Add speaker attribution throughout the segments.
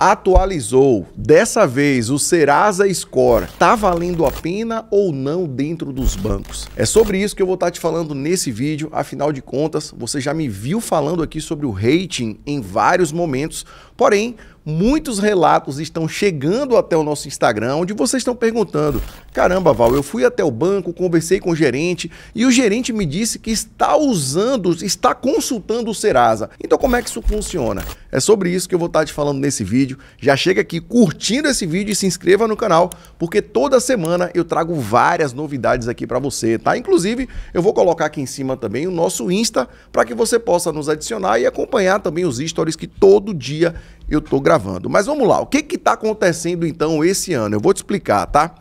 Speaker 1: atualizou. Dessa vez, o Serasa Score tá valendo a pena ou não dentro dos bancos? É sobre isso que eu vou estar tá te falando nesse vídeo. Afinal de contas, você já me viu falando aqui sobre o rating em vários momentos, porém, muitos relatos estão chegando até o nosso Instagram, onde vocês estão perguntando: caramba, Val, eu fui até o banco, conversei com o gerente e o gerente me disse que está usando, está consultando o Serasa. Então, como é que isso funciona? É sobre isso que eu vou estar te falando nesse vídeo. Já chega aqui curtindo esse vídeo e se inscreva no canal, porque toda semana eu trago várias novidades aqui para você, tá? Inclusive, eu vou colocar aqui em cima também o nosso Insta para que você possa nos adicionar e acompanhar também os stories que todo dia eu estou gravando. Mas vamos lá, o que está acontecendo então esse ano? Eu vou te explicar, tá?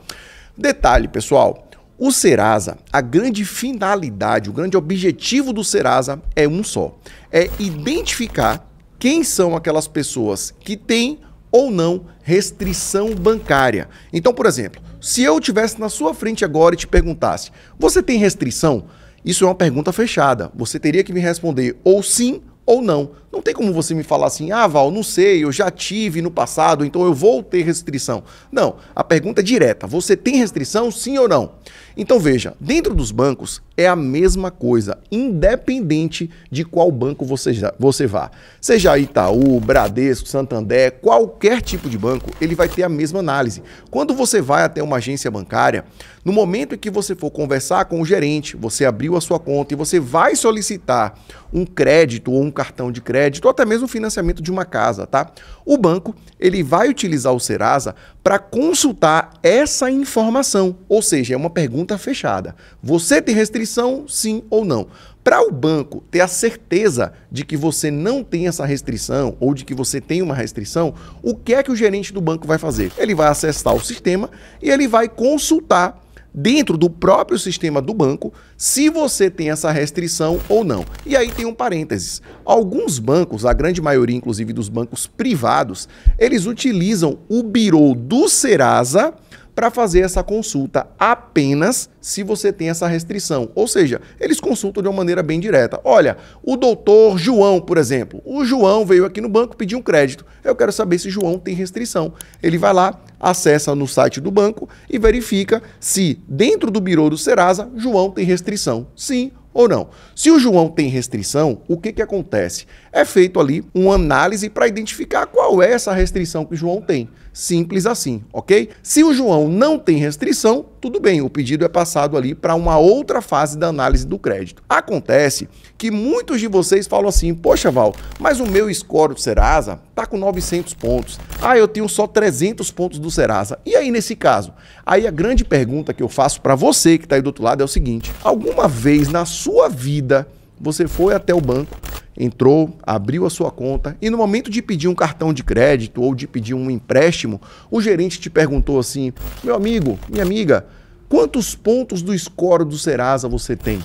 Speaker 1: Detalhe, pessoal. O Serasa, a grande finalidade, o grande objetivo do Serasa é um só: é identificar quem são aquelas pessoas que têm ou não restrição bancária. Então, por exemplo, se eu tivesse na sua frente agora e te perguntasse: "Você tem restrição?" Isso é uma pergunta fechada. Você teria que me responder ou sim ou não. Não tem como você me falar assim, ah, Val, não sei, eu já tive no passado, então eu vou ter restrição. Não, a pergunta é direta: você tem restrição, sim ou não? Então veja, dentro dos bancos é a mesma coisa, independente de qual banco você, já, você vá. Seja Itaú, Bradesco, Santander, qualquer tipo de banco, ele vai ter a mesma análise. Quando você vai até uma agência bancária, no momento em que você for conversar com o gerente, você abriu a sua conta e você vai solicitar um crédito ou um cartão de crédito, ou até mesmo o financiamento de uma casa, tá? O banco, ele vai utilizar o Serasa para consultar essa informação, ou seja, é uma pergunta conta fechada. Você tem restrição, sim ou não. Para o banco ter a certeza de que você não tem essa restrição ou de que você tem uma restrição, o que é que o gerente do banco vai fazer? Ele vai acessar o sistema e ele vai consultar dentro do próprio sistema do banco se você tem essa restrição ou não. E aí tem um parênteses. Alguns bancos, a grande maioria inclusive dos bancos privados, eles utilizam o birô do Serasa para fazer essa consulta apenas se você tem essa restrição. Ou seja, eles consultam de uma maneira bem direta. Olha, o doutor João, por exemplo. O João veio aqui no banco pedir um crédito. Eu quero saber se João tem restrição. Ele vai lá, acessa no site do banco e verifica se dentro do birô do Serasa, João tem restrição. Sim ou não. Se o João tem restrição, o que, que acontece? É feito ali uma análise para identificar qual é essa restrição que o João tem. Simples assim, ok? Se o João não tem restrição, tudo bem, o pedido é passado ali para uma outra fase da análise do crédito. Acontece que muitos de vocês falam assim: "Poxa, Val, mas o meu score do Serasa tá com 900 pontos. Ah, eu tenho só 300 pontos do Serasa". E aí nesse caso? Aí a grande pergunta que eu faço para você que está aí do outro lado é o seguinte: alguma vez na sua vida você foi até o banco entrou, abriu a sua conta e no momento de pedir um cartão de crédito ou de pedir um empréstimo, o gerente te perguntou assim: "Meu amigo, minha amiga, quantos pontos do score do Serasa você tem?"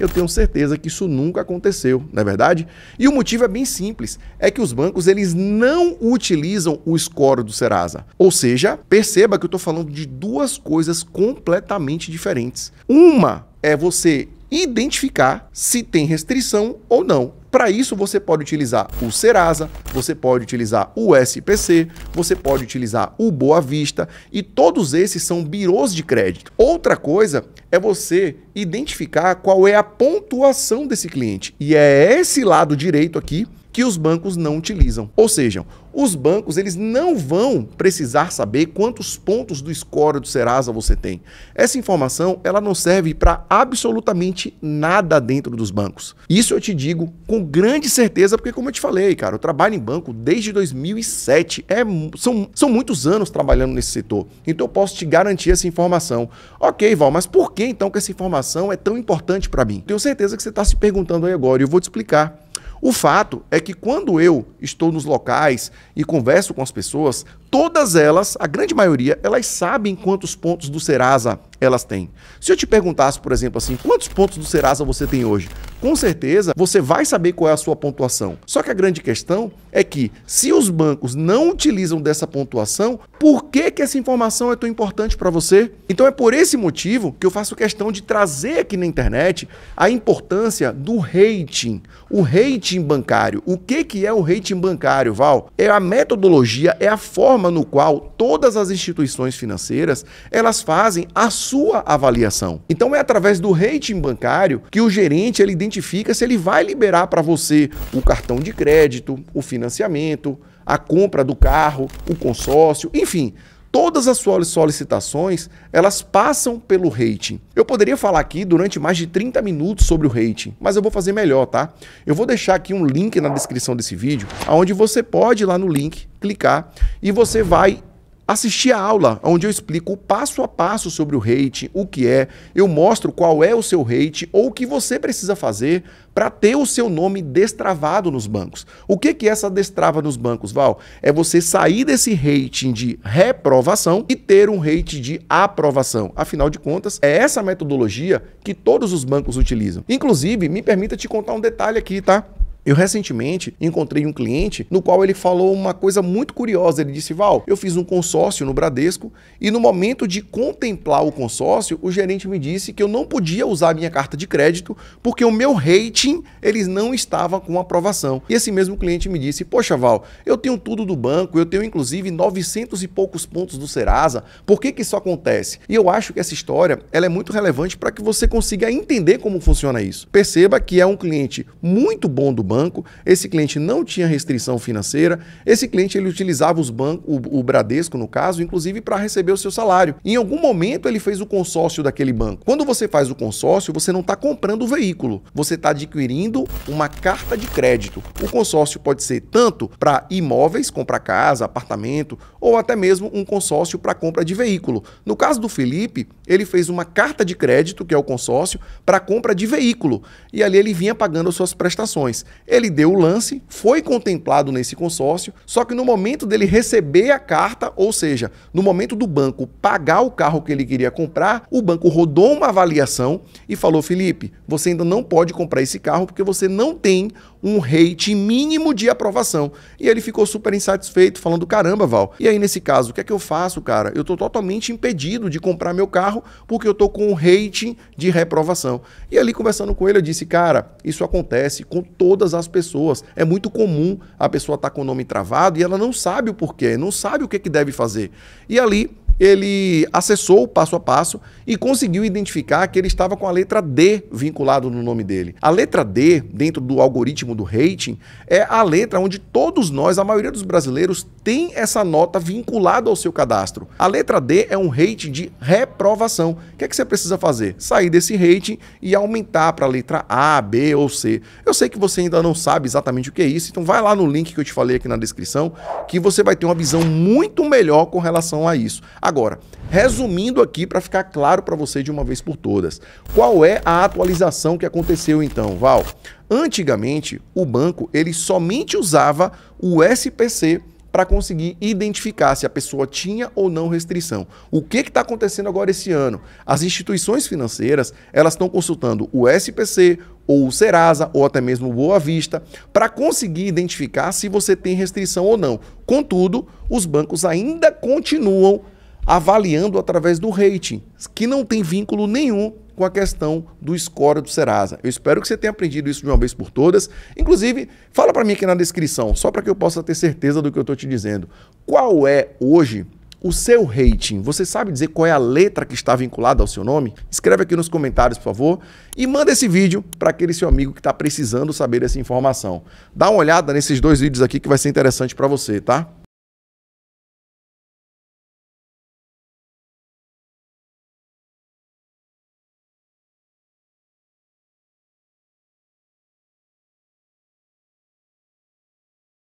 Speaker 1: Eu tenho certeza que isso nunca aconteceu, não é verdade? E o motivo é bem simples, é que os bancos eles não utilizam o score do Serasa. Ou seja, perceba que eu estou falando de duas coisas completamente diferentes. Uma é você e identificar se tem restrição ou não. Para isso, você pode utilizar o Serasa, você pode utilizar o SPC, você pode utilizar o Boa Vista e todos esses são birôs de crédito. Outra coisa é você identificar qual é a pontuação desse cliente e é esse lado direito aqui que os bancos não utilizam. Ou seja, os bancos, eles não vão precisar saber quantos pontos do score do Serasa você tem. Essa informação, ela não serve para absolutamente nada dentro dos bancos. Isso eu te digo com grande certeza, porque como eu te falei, cara, eu trabalho em banco desde 2007. É, são, são muitos anos trabalhando nesse setor. Então eu posso te garantir essa informação. Ok, Val, mas por que então que essa informação é tão importante para mim? Tenho certeza que você está se perguntando aí agora e eu vou te explicar. O fato é que quando eu estou nos locais e converso com as pessoas, todas elas, a grande maioria, elas sabem quantos pontos do Serasa elas têm. Se eu te perguntasse, por exemplo, assim, quantos pontos do Serasa você tem hoje? Com certeza você vai saber qual é a sua pontuação. Só que a grande questão é que se os bancos não utilizam dessa pontuação, por que que essa informação é tão importante para você? Então é por esse motivo que eu faço questão de trazer aqui na internet a importância do rating, o rating bancário. O que que é o rating bancário, Val? É a metodologia, é a forma forma no qual todas as instituições financeiras elas fazem a sua avaliação. Então é através do rating bancário que o gerente ele identifica se ele vai liberar para você o cartão de crédito, o financiamento, a compra do carro, o consórcio, enfim, todas as suas solicitações, elas passam pelo rating. Eu poderia falar aqui durante mais de 30 minutos sobre o rating, mas eu vou fazer melhor, tá? Eu vou deixar aqui um link na descrição desse vídeo, onde você pode ir lá no link, clicar e você vai assistir a aula onde eu explico passo a passo sobre o hate, o que é, eu mostro qual é o seu hate ou o que você precisa fazer para ter o seu nome destravado nos bancos. O que que é essa destrava nos bancos, Val? É você sair desse rating de reprovação e ter um rating de aprovação. Afinal de contas, é essa metodologia que todos os bancos utilizam. Inclusive, me permita te contar um detalhe aqui, tá? Eu recentemente encontrei um cliente no qual ele falou uma coisa muito curiosa. Ele disse: Val, eu fiz um consórcio no Bradesco e no momento de contemplar o consórcio, o gerente me disse que eu não podia usar minha carta de crédito porque o meu rating eles não estava com aprovação. E esse mesmo cliente me disse: Poxa, Val, eu tenho tudo do banco, eu tenho inclusive 900 e poucos pontos do Serasa. Por que, que isso acontece? E eu acho que essa história ela é muito relevante para que você consiga entender como funciona isso. Perceba que é um cliente muito bom do banco banco, esse cliente não tinha restrição financeira, esse cliente ele utilizava os bancos, o, o Bradesco no caso, inclusive para receber o seu salário. Em algum momento ele fez o consórcio daquele banco. Quando você faz o consórcio, você não está comprando o veículo, você está adquirindo uma carta de crédito. O consórcio pode ser tanto para imóveis, comprar casa, apartamento, ou até mesmo um consórcio para compra de veículo. No caso do Felipe, ele fez uma carta de crédito, que é o consórcio, para compra de veículo. E ali ele vinha pagando as suas prestações. Ele deu o lance, foi contemplado nesse consórcio, só que no momento dele receber a carta, ou seja, no momento do banco pagar o carro que ele queria comprar, o banco rodou uma avaliação e falou: Felipe, você ainda não pode comprar esse carro porque você não tem um rate mínimo de aprovação. E ele ficou super insatisfeito, falando: caramba, Val. E aí, nesse caso, o que é que eu faço, cara? Eu tô totalmente impedido de comprar meu carro porque eu tô com um rating de reprovação. E ali, conversando com ele, eu disse: cara, isso acontece com todas as pessoas. É muito comum a pessoa estar tá com o nome travado e ela não sabe o porquê, não sabe o que, que deve fazer. E ali, ele acessou o passo a passo e conseguiu identificar que ele estava com a letra D vinculado no nome dele. A letra D, dentro do algoritmo do rating, é a letra onde todos nós, a maioria dos brasileiros, tem essa nota vinculada ao seu cadastro. A letra D é um rating de reprovação. O que é que você precisa fazer? Sair desse rating e aumentar para a letra A, B ou C. Eu sei que você ainda não sabe exatamente o que é isso, então vai lá no link que eu te falei aqui na descrição, que você vai ter uma visão muito melhor com relação a isso. Agora, resumindo aqui para ficar claro para você de uma vez por todas, qual é a atualização que aconteceu então, Val? Antigamente, o banco ele somente usava o SPC para conseguir identificar se a pessoa tinha ou não restrição. O que está acontecendo agora esse ano? As instituições financeiras elas estão consultando o SPC, ou o Serasa, ou até mesmo o Boa Vista, para conseguir identificar se você tem restrição ou não. Contudo, os bancos ainda continuam avaliando através do rating, que não tem vínculo nenhum com a questão do score do Serasa. Eu espero que você tenha aprendido isso de uma vez por todas. Inclusive, fala para mim aqui na descrição, só para que eu possa ter certeza do que eu estou te dizendo. Qual é hoje o seu rating? Você sabe dizer qual é a letra que está vinculada ao seu nome? Escreve aqui nos comentários, por favor, e manda esse vídeo para aquele seu amigo que está precisando saber essa informação. Dá uma olhada nesses dois vídeos aqui que vai ser interessante para você, tá?